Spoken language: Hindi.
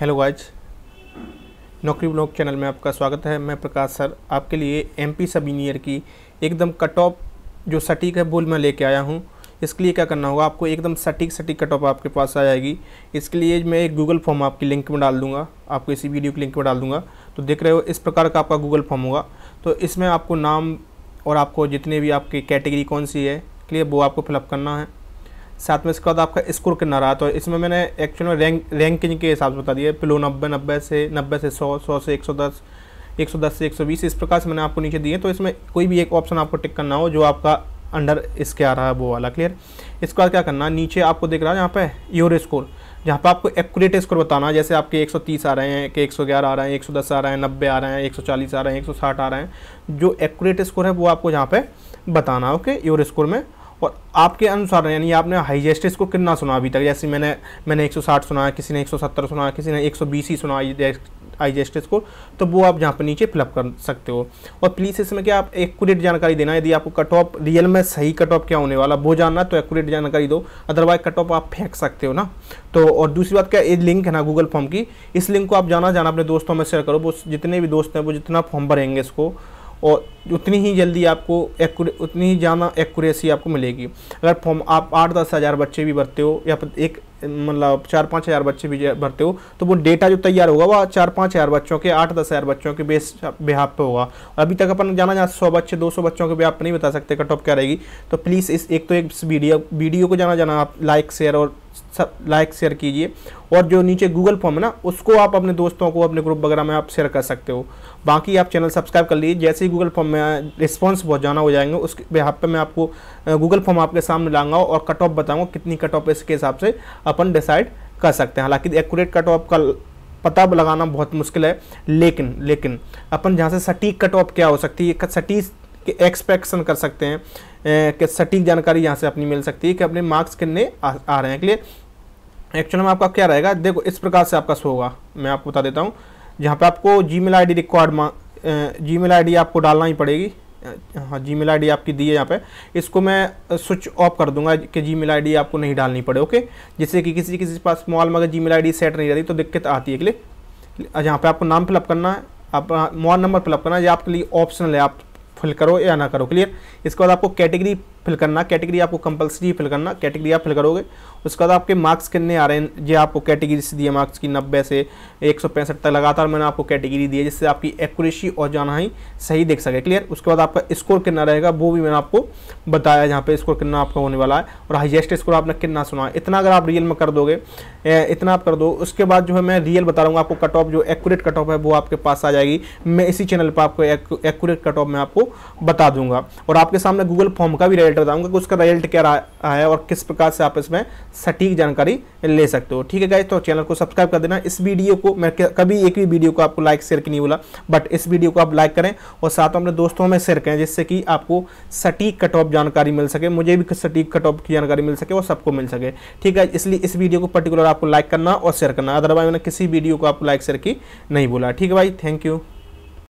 hello guys Naukri blog channel में आपका स्वागत है मैं प्रकाश सर आपके लिए एमपी सब इंजीनियर की एकदम कट ऑफ जो सटीक है बोल मैं लेके आया हूँ इसके लिए क्या करना होगा आपको एकदम सटीक सटीक कट ऑफ आपके पास आ जाएगी इसके लिए मैं एक गूगल फॉर्म आपकी लिंक में डाल दूँगा आपको इसी वीडियो की लिंक में डाल दूँगा तो देख रहे हो इस प्रकार का आपका गूगल फॉर्म होगा तो इसमें आपको नाम और आपको जितने भी आपकी कैटेगरी कौन सी है क्लियर वो आपको फिलअप करना है साथ में इसके बाद आपका स्कोर कितना रहा तो इसमें मैंने एक्चुअल में रैंक रैंकिंग के हिसाब से बता दिया पिलो नब्बे नब्बे से नब्बे से सौ सौ से एक सौ दस एक सौ दस से एक सौ बीस इस प्रकार से मैंने आपको नीचे दिए तो इसमें कोई भी एक ऑप्शन आपको टिक करना हो जो आपका अंडर इसके आ रहा है वो वाला क्लियर इसके बाद क्या करना नीचे आपको दिख रहा है यहाँ पे योर स्कोर जहाँ पे आपको एक्यूरेट स्कोर बताना जैसे आपके 130 आ रहे हैं कि 111 आ रहे हैं 110 आ रहे हैं 90 आ रहे हैं 140 आ रहे हैं 160 आ रहे हैं जो एक्यूरेट स्कोर है वो आपको यहाँ पे बताना ओके योर स्कोर में और आपके अनुसार यानी आपने हाईजेस्ट इसको कितना सुना अभी तक जैसे मैंने मैंने 160 सुना किसी ने 170 सुना किसी ने 120 ही सुना हाईजेस्ट को तो वो आप यहाँ पर नीचे फिलअप कर सकते हो और प्लीज़ इसमें क्या आप एकट जानकारी देना यदि आपको कट ऑफ रियल में सही कट ऑफ क्या होने वाला वो जानना तो एकट जानकारी दो अदरवाइज कट ऑफ आप फेंक सकते हो ना तो और दूसरी बात क्या ये लिंक है ना गूगल फॉर्म की इस लिंक को आप जाना जाना अपने दोस्तों में शेयर करो वो जितने भी दोस्त हैं वो जितना फॉर्म भरेंगे इसको और उतनी ही जल्दी आपको उतनी ही ज़्यादा एक्यूरेसी आपको मिलेगी अगर फॉर्म आप आठ दस हज़ार बच्चे भी भरते हो या एक मतलब चार पाँच हज़ार बच्चे भी भरते हो तो वो डेटा जो तैयार होगा वह चार पाँच हज़ार बच्चों के आठ दस हज़ार बच्चों के बेस बिहाब पे होगा अभी तक अपन जाना जाना सौ बच्चे दो सौ बच्चों के भी आप नहीं बता सकते कट ऑफ क्या रहेगी तो प्लीज़ इस एक तो एक वीडियो वीडियो को जाना जाना आप लाइक शेयर और सब लाइक शेयर कीजिए और जो नीचे गूगल फॉर्म है ना उसको आप अपने दोस्तों को अपने ग्रुप वगैरह में आप शेयर कर सकते हो बाकी आप चैनल सब्सक्राइब कर लीजिए जैसे ही गूगल फॉर्म में रिस्पॉन्स बहुत जाना हो जाएंगे उसके यहाँ पे मैं आपको गूगल फॉर्म आपके सामने लाऊंगा और कट ऑफ बताऊँगा कितनी कट ऑफ इसके हिसाब से अपन डिसाइड कर सकते हैं हालाँकि एक्यूरेट कट ऑफ का पता लगाना बहुत मुश्किल है लेकिन लेकिन अपन जहाँ से सटीक कट ऑफ क्या हो सकती है सटीक कि एक्सपेक्शन कर सकते हैं कि सटीक जानकारी यहाँ से अपनी मिल सकती है कि अपने मार्क्स कितने आ, आ रहे हैं क्लियर एक्चुअल में आपका क्या रहेगा देखो इस प्रकार से आपका शो होगा मैं आपको बता देता हूँ जहाँ पे आपको जी मेल आई रिक्वायर्ड जी मेल आपको डालना ही पड़ेगी हाँ जी मेल आई आपकी दी है यहाँ पे इसको मैं स्विच ऑफ कर दूंगा कि जी मेल आई आपको नहीं डालनी पड़े ओके जिससे कि किसी किसी के पास मॉल में अगर जी मेल आई सेट नहीं रहती तो दिक्कत आती है के लिए यहाँ पे आपको नाम फिलअप करना है आप मॉल नंबर फिलअप करना है ये आपके लिए ऑप्शनल है आप फिल करो या ना करो क्लियर इसके बाद आपको कैटेगरी फिल करना कैटेगरी आपको कंपलसरी फिल करना कैटेगरी आप फिल करोगे उसके बाद आपके मार्क्स कितने आ रहे हैं जो आपको कैटेगरी से दिए मार्क्स की नब्बे से एक सौ पैंसठ तक लगातार मैंने आपको कैटेगरी दी है जिससे आपकी एक्यूरेसी और जाना ही सही देख सके क्लियर उसके बाद आपका स्कोर कितना रहेगा वो भी मैंने आपको बताया जहाँ पर स्कोर कितना आपका होने वाला है और हाइएस्ट स्कोर आपने कितना सुना है इतना अगर आप रियल में कर दोगे इतना आप कर दो उसके बाद जो है मैं रियल बता रहा आपको कट ऑफ जो एक्यूरेट कट ऑफ है वो आपके पास आ जाएगी मैं इसी चैनल पर आपको एक्यूरेट कट ऑफ में आपको बता दूंगा और आपके सामने गूगल फॉर्म का भी रिजल्ट बताऊंगा कि उसका रिजल्ट क्या रहा है और किस प्रकार से आप इसमें सटीक जानकारी ले सकते हो ठीक है गाइज तो चैनल को सब्सक्राइब कर देना इस वीडियो को मैं कभी एक भी वीडियो को आपको लाइक शेयर की नहीं बोला बट इस वीडियो को आप लाइक करें और साथ में अपने दोस्तों में शेयर करें जिससे कि आपको सटीक कट ऑफ जानकारी मिल सके मुझे भी सटीक कट ऑफ की जानकारी मिल सके और सबको मिल सके ठीक है इसलिए इस वीडियो को पर्टिकुलर आपको लाइक करना और शेयर करना अदरवाइज मैंने किसी वीडियो को आपको लाइक शेयर की नहीं बोला ठीक है भाई थैंक यू